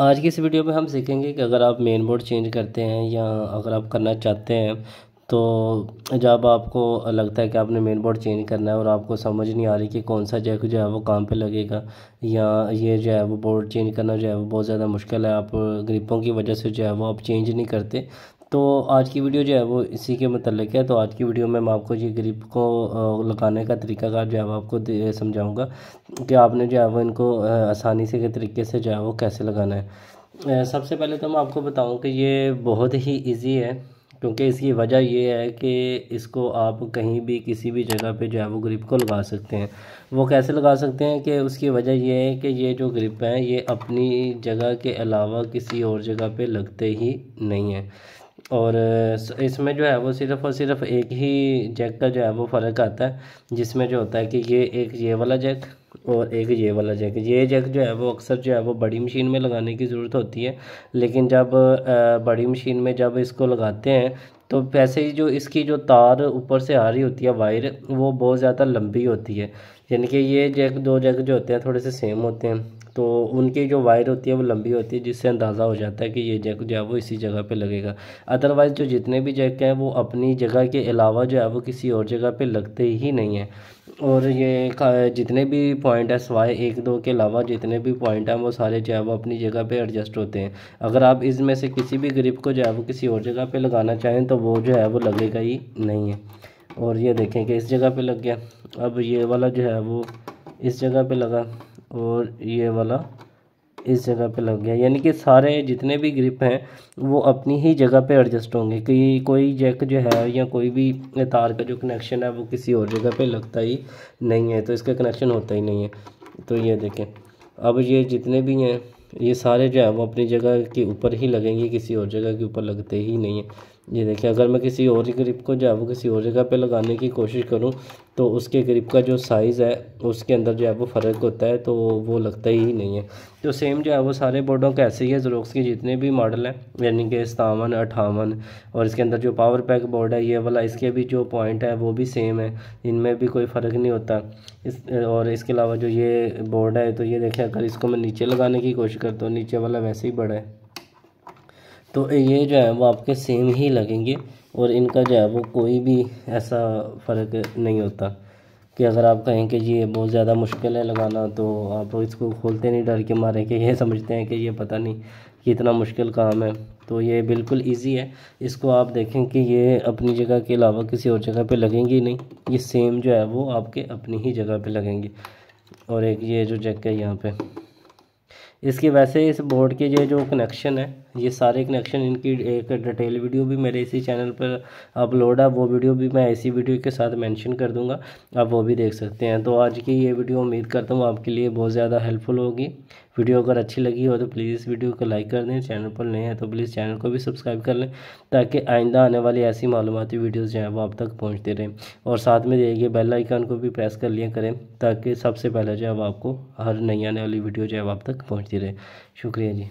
आज की इस वीडियो में हम सीखेंगे कि अगर आप मेन बोर्ड चेंज करते हैं या अगर आप करना चाहते हैं तो जब आपको लगता है कि आपने मेन बोर्ड चेंज करना है और आपको समझ नहीं आ रही कि कौन सा जैक जो है वो काम पे लगेगा या ये जो है वो बोर्ड चेंज करना जो है वो बहुत ज़्यादा मुश्किल है आप ग्रिपों की वजह से जो है वो आप चेंज नहीं करते तो आज की वीडियो जो है वो इसी के मतलब है तो आज की वीडियो में मैं आपको ये ग्रिप को लगाने का तरीकाकार जो है वो आपको समझाऊंगा कि आपने जो है वो इनको आसानी से के तरीके से जो है वो कैसे लगाना है सबसे पहले तो मैं आपको बताऊं कि ये बहुत ही इजी है क्योंकि इसकी वजह ये है कि इसको आप कहीं भी किसी भी जगह पे जो है वो ग्रिप को लगा सकते हैं वो कैसे लगा सकते हैं कि उसकी वजह ये है कि ये जो ग्रिप है ये अपनी जगह के अलावा किसी और जगह पे लगते ही नहीं हैं और इसमें जो है वो सिर्फ़ और सिर्फ एक ही जैक का जो है वो फ़र्क आता है जिसमें जो होता है कि ये एक ये वाला जैक और एक ये वाला जैक ये जैक जो है वो अक्सर जो है वो बड़ी मशीन में लगाने की ज़रूरत होती है लेकिन जब बड़ी मशीन में जब इसको लगाते हैं तो वैसे ही जो इसकी जो तार ऊपर से आ रही होती है वायर वो बहुत ज़्यादा लंबी होती है यानी कि ये जग दो जग जो होते हैं थोड़े से सेम होते हैं तो उनकी जो वायर होती है वो लंबी होती है जिससे अंदाज़ा हो जाता है कि ये जैक जो है वो इसी जगह पे लगेगा अदरवाइज़ जो जितने भी जैक हैं वो अपनी जगह के अलावा जो है वो किसी और जगह पे लगते ही नहीं हैं और ये जितने भी पॉइंट है सवाए एक दो के अलावा जितने भी पॉइंट हैं वो सारे जो है वो अपनी जगह पे एडजस्ट होते हैं अगर आप इसमें से किसी भी ग्रिप को जो है वो किसी और जगह पे लगाना चाहें तो वो जो है वो लगेगा ही नहीं है और ये देखें कि इस जगह पे लग गया अब ये वाला जो है वो इस जगह पे लगा और ये वाला इस जगह पे लग गया यानी कि सारे जितने भी ग्रिप हैं वो अपनी ही जगह पे एडजस्ट होंगे कि कोई जैक जो है या कोई भी तार का जो कनेक्शन है वो किसी और जगह पे लगता ही नहीं है तो इसका कनेक्शन होता ही नहीं है तो ये देखें अब ये जितने भी हैं ये सारे जो है वो अपनी जगह के ऊपर ही लगेंगे किसी और जगह के ऊपर लगते ही नहीं है ये देखिए अगर मैं किसी और ही ग्रिप को जो है वो किसी और जगह पे लगाने की कोशिश करूँ तो उसके ग्रिप का जो साइज़ है उसके अंदर जो है वो फ़र्क होता है तो वो लगता ही नहीं है तो सेम जो है वो सारे बोर्डों के ऐसे ही है ज़रोक्स के जितने भी मॉडल हैं यानी कि सतावन अठावन और इसके अंदर जो पावर पैक बोर्ड है ये वाला इसके भी जो पॉइंट है वो भी सेम है इनमें भी कोई फ़र्क नहीं होता इस और इसके अलावा जो ये बोर्ड है तो ये देखें अगर इसको मैं नीचे लगाने की कोशिश करता हूँ नीचे वाला वैसे ही बड़ा है तो ये जो है वो आपके सेम ही लगेंगे और इनका जो है वो कोई भी ऐसा फ़र्क नहीं होता कि अगर आप कहें कि ये बहुत ज़्यादा मुश्किल है लगाना तो आप इसको खोलते नहीं डर के मारे कि ये समझते हैं कि ये पता नहीं कि इतना मुश्किल काम है तो ये बिल्कुल इजी है इसको आप देखें कि ये अपनी जगह के अलावा किसी और जगह पे लगेंगी नहीं ये सेम जो है वो आपके अपनी ही जगह पे लगेंगे और एक ये जो जैक है यहाँ पे इसकी वैसे इस बोर्ड के ये जो कनेक्शन है ये सारे कनेक्शन इनकी एक डिटेल वीडियो भी मेरे इसी चैनल पर अपलोड है वो वीडियो भी मैं इसी वीडियो के साथ मेंशन कर दूंगा आप वो भी देख सकते हैं तो आज की ये वीडियो उम्मीद करता हूँ आपके लिए बहुत ज़्यादा हेल्पफुल होगी वीडियो अगर अच्छी लगी हो तो प्लीज़ वीडियो को लाइक कर दें चैनल पर नए हैं तो प्लीज़ चैनल को भी सब्सक्राइब कर लें ताकि आइंदा आने वाली ऐसी मालूमती वीडियोज़ जो हैं वो आप तक पहुँचते रहें और साथ में गए बेल आइकन को भी प्रेस कर लिया करें ताकि सबसे पहले जो है वो आपको हर नई आने वाली वीडियो जो है वो आप तक पहुँचती रहे शुक्रिया जी